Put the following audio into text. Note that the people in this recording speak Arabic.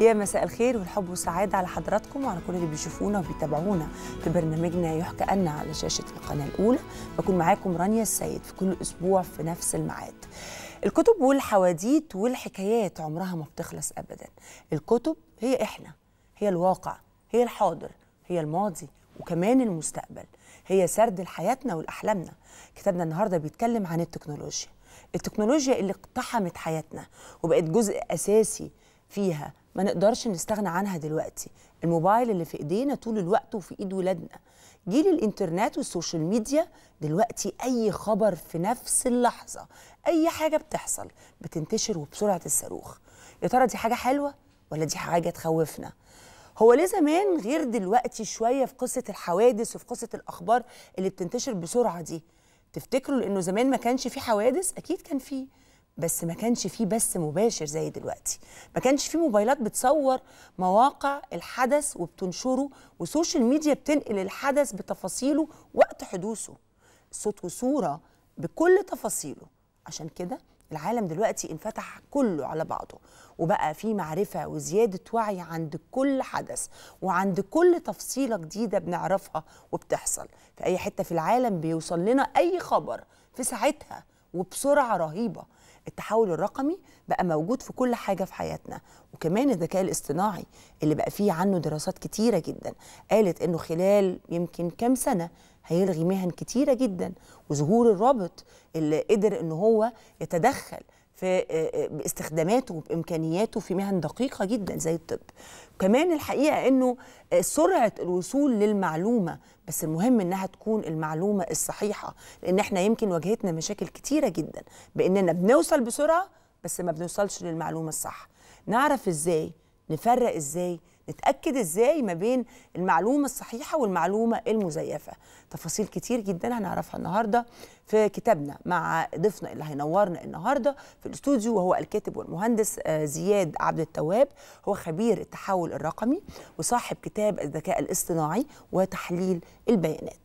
يا مساء الخير والحب والسعادة على حضراتكم وعلى كل اللي بيشوفونا وبيتابعونا في برنامجنا يحكى أن على شاشة القناة الأولى بكون معاكم رانيا السيد في كل أسبوع في نفس الميعاد الكتب والحواديت والحكايات عمرها ما بتخلص أبدا الكتب هي إحنا هي الواقع هي الحاضر هي الماضي وكمان المستقبل هي سرد لحياتنا ولأحلامنا كتابنا النهاردة بيتكلم عن التكنولوجيا التكنولوجيا اللي اقتحمت حياتنا وبقت جزء أساسي فيها ما نقدرش نستغنى عنها دلوقتي الموبايل اللي في ايدينا طول الوقت وفي ايد ولادنا جيل الانترنت والسوشيال ميديا دلوقتي اي خبر في نفس اللحظه اي حاجه بتحصل بتنتشر وبسرعه الصاروخ يا ترى دي حاجه حلوه ولا دي حاجه تخوفنا هو ليه زمان غير دلوقتي شويه في قصه الحوادث وفي قصه الاخبار اللي بتنتشر بسرعه دي تفتكروا لانه زمان ما كانش في حوادث اكيد كان فيه بس ما كانش فيه بث مباشر زي دلوقتي ما كانش فيه موبايلات بتصور مواقع الحدث وبتنشره وسوشيال ميديا بتنقل الحدث بتفاصيله وقت حدوثه صوت وصورة بكل تفاصيله عشان كده العالم دلوقتي انفتح كله على بعضه وبقى في معرفة وزيادة وعي عند كل حدث وعند كل تفصيلة جديدة بنعرفها وبتحصل في أي حتة في العالم بيوصل لنا أي خبر في ساعتها وبسرعه رهيبه التحول الرقمي بقى موجود في كل حاجه في حياتنا وكمان الذكاء الاصطناعي اللي بقى فيه عنه دراسات كتيره جدا قالت انه خلال يمكن كام سنه هيلغي مهن كتيره جدا وظهور الرابط اللي قدر ان هو يتدخل في آه، آه، باستخداماته وبامكانياته في مهن دقيقه جدا زي الطب كمان الحقيقه انه آه، سرعه الوصول للمعلومه بس المهم انها تكون المعلومه الصحيحه لان احنا يمكن واجهتنا مشاكل كتيره جدا باننا بنوصل بسرعه بس ما بنوصلش للمعلومه الصح نعرف ازاي نفرق ازاي نتاكد ازاي ما بين المعلومه الصحيحه والمعلومه المزيفه تفاصيل كتير جدا هنعرفها النهارده في كتابنا مع ضيفنا اللي هينورنا النهارده في الاستوديو وهو الكاتب والمهندس آه، زياد عبد التواب هو خبير التحول الرقمي وصاحب كتاب الذكاء الاصطناعي وتحليل البيانات